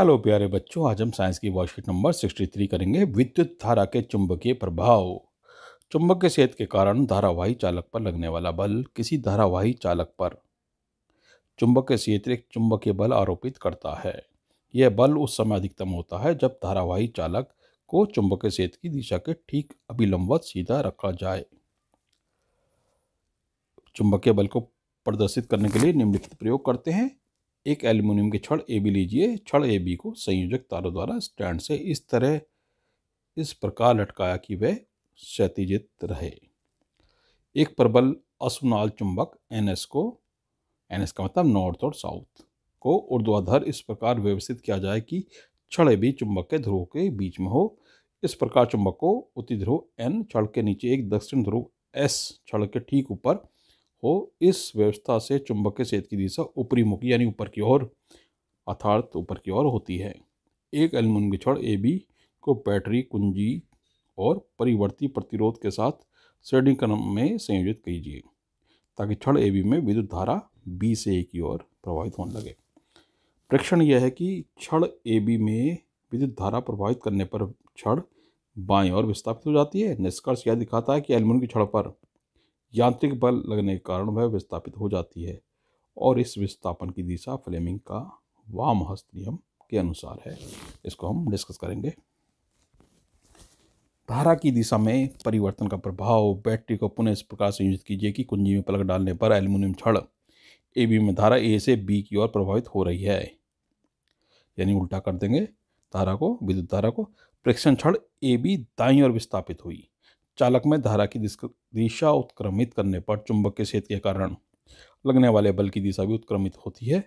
hello प्यारे बच्चों आज हम साइंस की वर्कशीट नंबर 63 करेंगे विद्युत धारा के चुंबकीय प्रभाव चुंबक के सेत के कारण धारावाही चालक पर लगने वाला बल किसी धारावाही चालक पर चुंबक के क्षेत्र एक चुंबकीय बल आरोपित करता है यह बल उस समय अधिकतम होता है जब धारावाही चालक को चुंबक के सेत की दिशा के ठीक अभिलंबत सीधा रखा जाए चुंबकीय बल को प्रदर्शित करने के लिए निम्नलिखित प्रयोग करते हैं एक एल्यूमिनियम के छड़ ए बी लीजिए छड़ ए बी को संयोजक तारों द्वारा स्टैंड से इस तरह इस प्रकार लटकाया कि वह क्षतिजित रहे एक प्रबल अश्वनाल चुंबक एन एस को एन एस का मतलब नॉर्थ और साउथ को ऊर्ध्वाधर इस प्रकार व्यवस्थित किया जाए कि छड़ ए बी चुंबक के ध्रुव के बीच में हो इस प्रकार चुंबक को उत्तरी ध्रुव एन छड़ के नीचे एक दक्षिण ध्रुव एस छड़ के ठीक ऊपर हो इस व्यवस्था से चुंबक के सेत की दिशा ऊपरी मुखी यानी ऊपर की ओर अर्थात ऊपर की ओर होती है एक एल्युमिनियम की छड़ ए बी को बैटरी कुंजी और परिवर्ती प्रतिरोध के साथ श्रेणी क्रम में संयोजित कीजिए ताकि छड़ ए बी में विद्युत धारा बी से ए की ओर प्रवाहित होने लगे प्रेक्षण यह है कि छड़ ए बी में विद्युत धारा प्रवाहित करने पर छड़ बाएं और विस्थापित हो जाती है निष्कर्ष यह दिखाता है कि एल्युमिनियम की छड़ पर यांत्रिक बल लगने के कारण वह विस्थापित हो जाती है और इस विस्थापन की दिशा फ्लेमिंग का वाम हस्त नियम के अनुसार है इसको हम डिस्कस करेंगे धारा की दिशा में परिवर्तन का प्रभाव बैटरी को पुनः इस प्रकार संयोजित कीजिए कि कुंजी में प्लग डालने पर एल्यूमिनियम छड़ ए बी में धारा ए से बी की ओर प्रभावित हो रही है यानी उल्टा कर देंगे धारा को विद्युत धारा को प्रेक्षण छड़ ए बी दाई और विस्थापित हुई चालक में धारा की दिशा उत्क्रमित करने पर चुंबक के क्षेत्र के कारण लगने वाले बल की दिशा भी उत्क्रमित होती है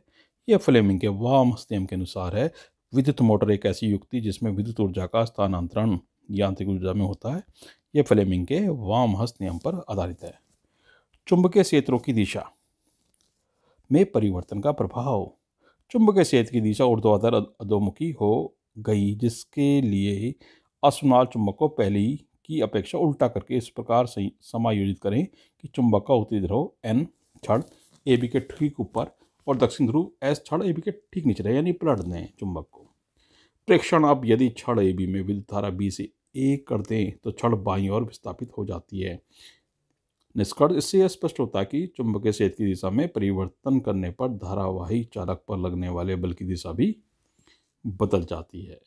यह फ्लेमिंग के वाम स्तम के अनुसार है विद्युत मोटर एक ऐसी युक्ति जिसमें विद्युत ऊर्जा का स्थानांतरण यांत्रिक ऊर्जा में होता है यह फ्लेमिंग के वाम हस्त नियम पर आधारित है चुंबकीय क्षेत्रों की दिशा में परिवर्तन का प्रभाव चुंबकीय क्षेत्र की दिशा ऊर्ध्वाधर अधोमुखी हो गई जिसके लिए असुनाल चुंबक को पहली की अपेक्षा उल्टा करके इस प्रकार से समायोजित करें कि चुंबक का उत्तरी ध्रुव एन क्षण ए बी के ठीक ऊपर और दक्षिण ध्रुव एस क्षण ए बी के ठीक नीचे रहे यानी पलट दें चुंबक को प्रेक्षण अब यदि क्षण ए बी में विद्युत धारा बी से ए कर दें तो क्षण बाई और विस्थापित हो जाती है निष्कर्ष इससे यह स्पष्ट होता है कि चुंबकीय क्षेत्र की दिशा में परिवर्तन करने पर धारावाही चालक पर लगने वाले बल की दिशा भी बदल जाती है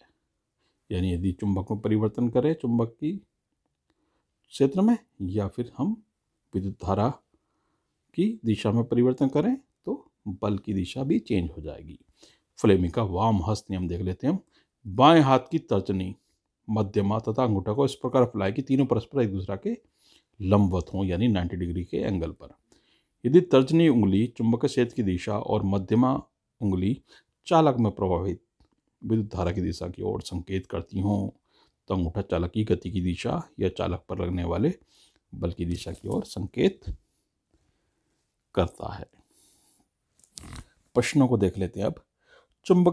यानी यदि चुंबक में परिवर्तन करें चुंबक की क्षेत्र में या फिर हम विद्युत धारा की दिशा में परिवर्तन करें तो बल की दिशा भी चेंज हो जाएगी फ्लेमिंग का वाम हस्त नियम देख लेते हैं हम बाएं हाथ की तर्जनी मध्यमा तथा अंगूठा को इस प्रकार फैलाए कि तीनों परस्पर एक दूसरा के लंबवत हों यानी 90 डिग्री के एंगल पर यदि तर्जनी उंगली चुंबक क्षेत्र की दिशा और मध्यमा उंगली चालक में प्रभावित विद्युत धारा की दिशा की ओर संकेत करती हों तो अंगूठा चालक की गति की दिशा या चालक पर लगने वाले बल की दिशा की ओर संकेत करता है प्रश्नों को देख लेते हैं अब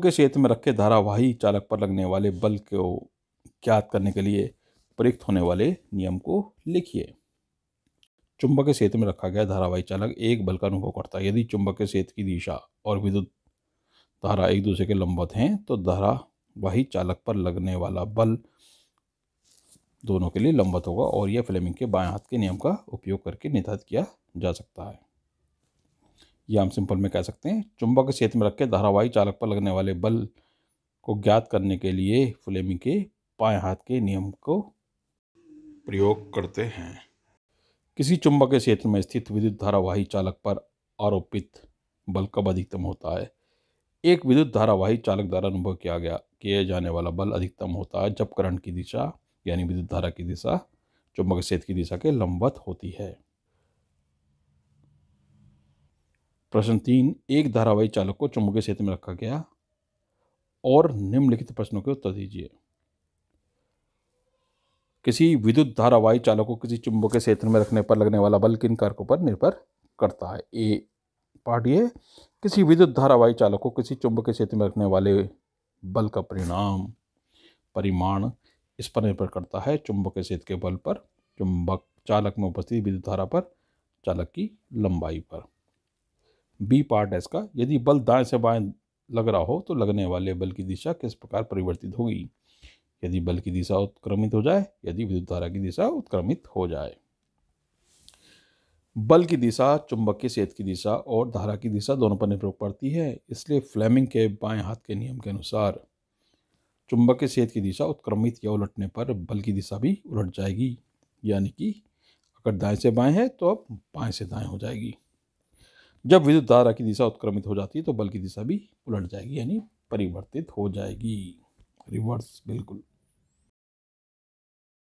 के क्षेत्र में रखे धारावाही चालक पर लगने वाले बल को ज्ञात करने के लिए प्रयुक्त होने वाले नियम को लिखिए के क्षेत्र में रखा गया धारावाही चालक एक बल का अनुभव करता है यदि चुंबक के क्षेत्र की दिशा और विद्युत धारा एक दूसरे के लंबवत हैं तो धारावाही चालक पर लगने वाला बल दोनों के लिए लंबत होगा और यह फ्लेमिंग के बाएं हाथ के नियम का उपयोग करके निर्धारित किया जा सकता है यह हम सिंपल में कह सकते हैं चुंबक क्षेत्र में रख के धारावाही चालक पर लगने वाले बल को ज्ञात करने के लिए फ्लेमिंग के बाएं हाथ के नियम को प्रयोग करते हैं किसी चुंबक के क्षेत्र में स्थित विद्युत धारावाही चालक पर आरोपित बल कब अधिकतम होता है एक विद्युत धारावाही चालक द्वारा अनुभव किया गया किए जाने वाला बल अधिकतम होता है जब करंट की दिशा यानी विद्युत धारा की दिशा चुंबक क्षेत्र की दिशा के लंबवत होती है प्रश्न तीन एक धारावाही चालक को चुंबकीय क्षेत्र में रखा गया और निम्नलिखित प्रश्नों के उत्तर दीजिए किसी विद्युत धारावाही चालक को किसी चुंबकीय क्षेत्र में रखने पर लगने वाला बल किन कारकों पर निर्भर करता है ए पार्ट ये किसी विद्युत धारावाही चालक को किसी चुंबकीय क्षेत्र में रखने वाले बल का परिणाम परिमाण इस पर निर्भर करता है चुंबक के सेत के बल पर चुंबक चालक में उपस्थित विद्युत धारा पर चालक की लंबाई पर बी पार्ट है इसका यदि बल दाएं से बाएं लग रहा हो तो लगने वाले बल की दिशा किस प्रकार परिवर्तित होगी यदि बल की दिशा उत्क्रमित हो जाए यदि विद्युत धारा की दिशा उत्क्रमित हो जाए बल की दिशा चुंबक के सेत की दिशा और धारा की दिशा दोनों पर निर्भर पड़ती है इसलिए फ्लेमिंग के बाएं हाथ के नियम के अनुसार चुंबक के सेत की दिशा उत्क्रमित या उलटने पर बल की दिशा भी उलट जाएगी यानी कि अगर दाएं से बाएं है तो अब बाएं से दाएं हो जाएगी जब विद्युत धारा की दिशा उत्क्रमित हो जाती है तो बल की दिशा भी उलट जाएगी यानी परिवर्तित हो जाएगी रिवर्स बिल्कुल